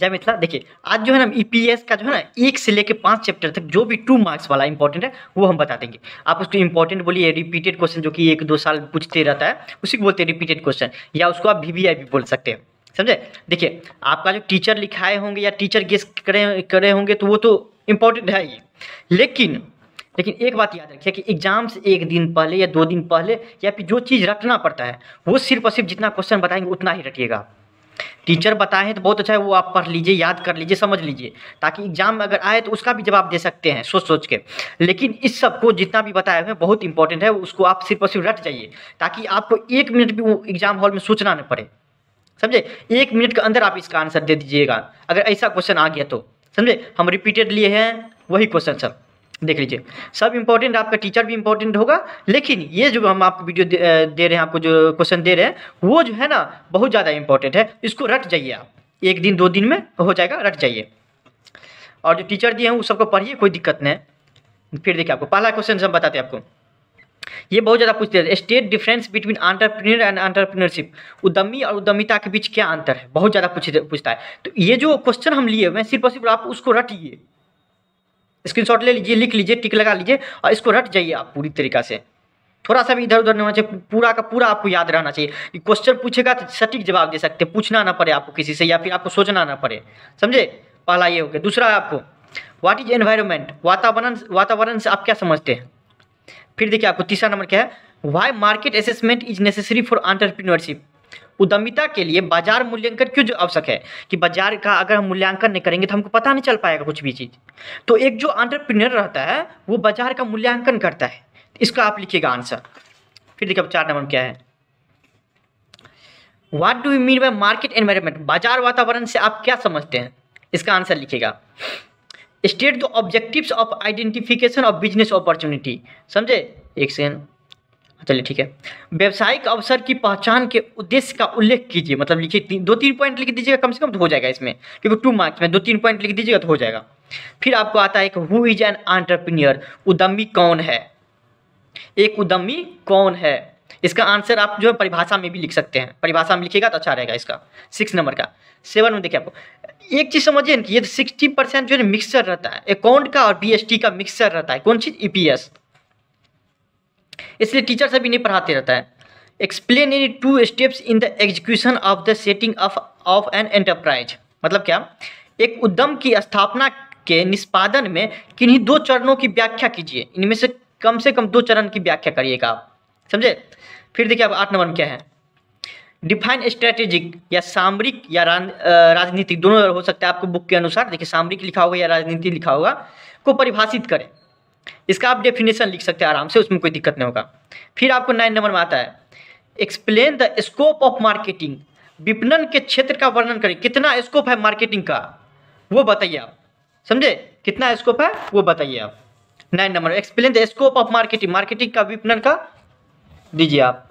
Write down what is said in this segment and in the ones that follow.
जय मिथिला देखिए आज जो है ना ईपीएस e का जो है ना एक से लेकर पाँच चैप्टर तक जो भी टू मार्क्स वाला इंपॉर्टेंट है वो हम बता देंगे आप उसको इंपॉर्टेंट बोलिए रिपीटेड क्वेश्चन जो कि एक दो साल पूछते रहता है उसी को बोलते हैं रिपीटेड क्वेश्चन या उसको आप वी भी बोल सकते हैं समझे देखिए आपका जो टीचर लिखाए होंगे या टीचर गेस करे करे होंगे तो वो तो इम्पोर्टेंट है ही लेकिन लेकिन एक बात याद रखिए कि एग्जाम से एक दिन पहले या दो दिन पहले या फिर जो चीज़ रटना पड़ता है वो सिर्फ और सिर्फ जितना क्वेश्चन बताएंगे उतना ही रटिएगा आप टीचर बताए हैं तो बहुत अच्छा है वो आप पढ़ लीजिए याद कर लीजिए समझ लीजिए ताकि एग्जाम में अगर आए तो उसका भी जवाब दे सकते हैं सोच सोच के लेकिन इस सब को जितना भी बताए हुए बहुत इंपॉर्टेंट है उसको आप सिर्फ और सिर्फ रट जाइए ताकि आपको एक मिनट भी एग्जाम हॉल में सोचना न पड़े समझे एक मिनट के अंदर आप इसका आंसर दे दीजिएगा अगर ऐसा क्वेश्चन आ गया तो समझे हम रिपीटेड लिए हैं वही क्वेश्चन सर देख लीजिए सब इंपॉर्टेंट आपका टीचर भी इंपॉर्टेंट होगा लेकिन ये जो हम आपको वीडियो दे, रहे हैं आपको जो क्वेश्चन दे रहे हैं वो जो है ना बहुत ज़्यादा इंपॉर्टेंट है इसको रट जाइए आप एक दिन दो दिन में हो जाएगा रट जाइए और जो टीचर दिए हैं वो सबको पढ़िए कोई दिक्कत नहीं फिर देखिए आपको पहला क्वेश्चन हम बताते हैं आपको ये बहुत ज़्यादा पूछते हैं state difference between entrepreneur and entrepreneurship उद्यमी और उद्यमिता के बीच क्या अंतर है बहुत ज़्यादा पूछता है तो ये जो क्वेश्चन हम लिए हुए हैं सिर्फ और सिर्फ आप उसको रटिए स्क्रीनशॉट ले लीजिए लिख लीजिए टिक लगा लीजिए और इसको रट जाइए आप पूरी तरीका से थोड़ा सा भी इधर उधर नहीं होना चाहिए पूरा का पूरा आपको याद रहना चाहिए क्वेश्चन पूछेगा तो सटीक जवाब दे सकते हैं पूछना ना पड़े आपको किसी से या फिर आपको सोचना ना पड़े समझे पहला ये हो गया दूसरा आपको व्हाट इज एनवायरमेंट वातावरण वातावरण से आप क्या समझते हैं फिर देखिए आपको तीसरा नंबर क्या है why market assessment is necessary for entrepreneurship उद्यमिता के लिए बाजार मूल्यांकन क्यों आवश्यक है कि बाजार का अगर हम मूल्यांकन नहीं करेंगे तो हमको पता नहीं चल पाएगा कुछ भी चीज़ तो एक जो आंट्रप्रिनियर रहता है वो बाजार का मूल्यांकन करता है इसका आप लिखिएगा आंसर फिर देखिए चार नंबर क्या है what do you mean by market environment बाजार वातावरण से आप क्या समझते हैं इसका आंसर लिखिएगा state the objectives of identification of business opportunity समझे एक सेकेंड चलिए ठीक है व्यावसायिक अवसर की पहचान के उद्देश्य का उल्लेख कीजिए मतलब लिखिए दो तीन पॉइंट लिख दीजिएगा कम से कम तो हो जाएगा इसमें क्योंकि टू मार्क्स में दो तीन पॉइंट लिख दीजिएगा तो हो जाएगा फिर आपको आता है कि हु इज एन आंट्रप्रीनियर उद्यमी कौन है एक उद्यमी कौन है इसका आंसर आप जो है परिभाषा में भी लिख सकते हैं परिभाषा में लिखिएगा तो अच्छा रहेगा इसका सिक्स नंबर का सेवन में देखिए आपको एक चीज़ समझिए ना कि ये सिक्सटी परसेंट जो है मिक्सचर रहता है अकाउंट का और बीएसटी का मिक्सचर रहता है कौन चीज़ ईपीएस e इसलिए टीचर सब इन्हें पढ़ाते रहता है explain in two steps in the execution of the setting of of an enterprise मतलब क्या एक उद्यम की स्थापना के निष्पादन में किन्हीं दो चरणों की व्याख्या कीजिए इनमें से कम से कम दो चरण की व्याख्या करिएगा आप समझे फिर देखिए अब आठ नंबर में क्या है डिफाइन स्ट्रेटेजिक या सामरिक या राजनीतिक दोनों हो सकता है आपको बुक के अनुसार देखिए सामरिक लिखा होगा या राजनीति लिखा होगा को परिभाषित करें इसका आप डेफिनेशन लिख सकते हैं आराम से उसमें कोई दिक्कत नहीं होगा फिर आपको नाइन नंबर में आता है explain the scope of marketing विपणन के क्षेत्र का वर्णन करें कितना स्कोप है मार्केटिंग का वो बताइए आप समझे कितना स्कोप है वो बताइए आप nine number explain the scope of marketing marketing का विपणन का दीजिए आप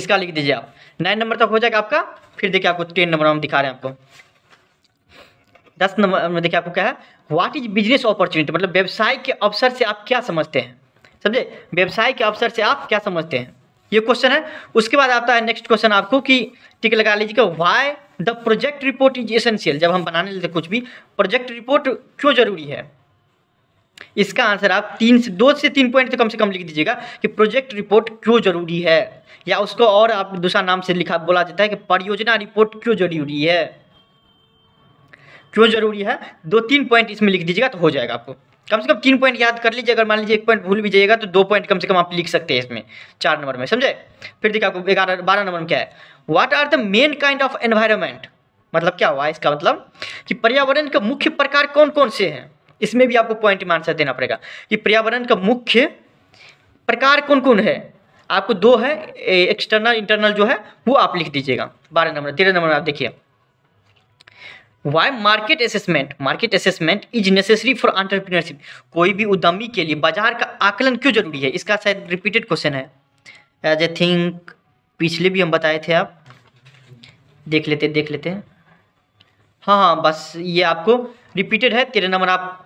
इसका लिख दीजिए आप नाइन नंबर तक हो जाएगा आपका फिर देखिए आपको टेन नंबर हम दिखा रहे हैं आपको दस नंबर में देखिए आपको क्या है व्हाट इज बिजनेस अपॉर्चुनिटी मतलब व्यवसाय के अवसर से आप क्या समझते हैं समझे व्यवसाय के अवसर से आप क्या समझते हैं ये क्वेश्चन है उसके बाद आता है नेक्स्ट क्वेश्चन आपको कि टिक लगा लीजिएगा why the project report is essential जब हम बनाने लेते कुछ भी प्रोजेक्ट रिपोर्ट क्यों जरूरी है इसका आंसर आप तीन से दो से तीन पॉइंट तो कम से कम लिख दीजिएगा कि प्रोजेक्ट रिपोर्ट क्यों जरूरी है या उसको और आप दूसरा नाम से लिखा बोला जाता है कि परियोजना रिपोर्ट क्यों जरूरी है क्यों जरूरी है दो तीन पॉइंट इसमें लिख दीजिएगा तो हो जाएगा आपको कम से कम तीन पॉइंट याद कर लीजिए अगर मान लीजिए एक पॉइंट भूल भी जाइएगा तो दो पॉइंट कम से कम आप लिख सकते हैं इसमें चार नंबर में समझे फिर देखिए आपको ग्यारह बारह नंबर में क्या है what are the main kind of environment मतलब क्या हुआ इसका मतलब कि पर्यावरण के मुख्य प्रकार कौन कौन से हैं इसमें भी आपको पॉइंट में आंसर देना पड़ेगा कि पर्यावरण का मुख्य प्रकार कौन कौन है आपको दो है एक्सटर्नल इंटरनल जो है वो आप लिख दीजिएगा बारह नंबर तेरह नंबर आप देखिए why market assessment market assessment is necessary for entrepreneurship कोई भी उद्यमी के लिए बाजार का आकलन क्यों जरूरी है इसका शायद रिपीटेड क्वेश्चन है एज ए थिंक पिछले भी हम बताए थे आप देख लेते देख लेते हैं हाँ हाँ बस ये आपको रिपीटेड है तेरह नंबर आप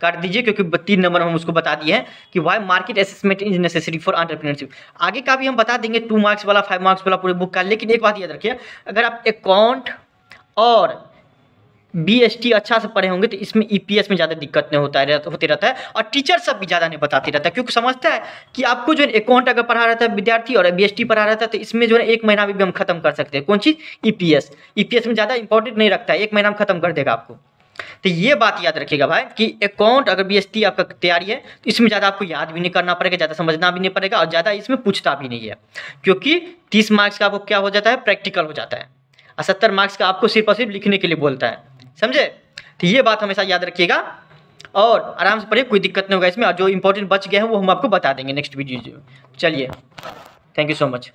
काट दीजिए क्योंकि तीन नंबर हम उसको बता दिए हैं कि why market assessment is necessary for entrepreneurship आगे का भी हम बता देंगे टू मार्क्स वाला फाइव मार्क्स वाला पूरे बुक का लेकिन एक बात याद रखिए अगर आप अकाउंट और बी एस टी अच्छा से पढ़े होंगे तो इसमें ई पी एस में ज़्यादा दिक्कत नहीं होता है होते रहता है और टीचर सब भी ज़्यादा नहीं बताते रहता है क्योंकि समझता है कि आपको जो है अकाउंट अगर पढ़ा रहता है विद्यार्थी और बी एस टी पढ़ा रहता है तो इसमें जो है एक महीना में भी हम खत्म कर सकते हैं कौन चीज़ E P S E P S में ज़्यादा इंपॉर्टेंट नहीं रखता है एक महीना में खत्म कर देगा आपको तो ये बात याद रखिएगा भाई कि अकाउंट अगर बी आपका तैयारी है तो इसमें ज़्यादा आपको याद भी नहीं करना पड़ेगा ज़्यादा समझना भी नहीं पड़ेगा और ज़्यादा इसमें पूछता भी नहीं है क्योंकि तीस मार्क्स का आपको क्या हो जाता है प्रैक्टिकल हो जाता है और सत्तर मार्क्स का आपको सिर्फ और सिर्फ लिखने के लिए बोलता है समझे तो ये बात हमेशा याद रखिएगा और आराम से पढ़िए कोई दिक्कत नहीं होगा इसमें और जो इंपॉर्टेंट बच गए हैं वो हम आपको बता देंगे नेक्स्ट वीडियो चलिए थैंक यू सो मच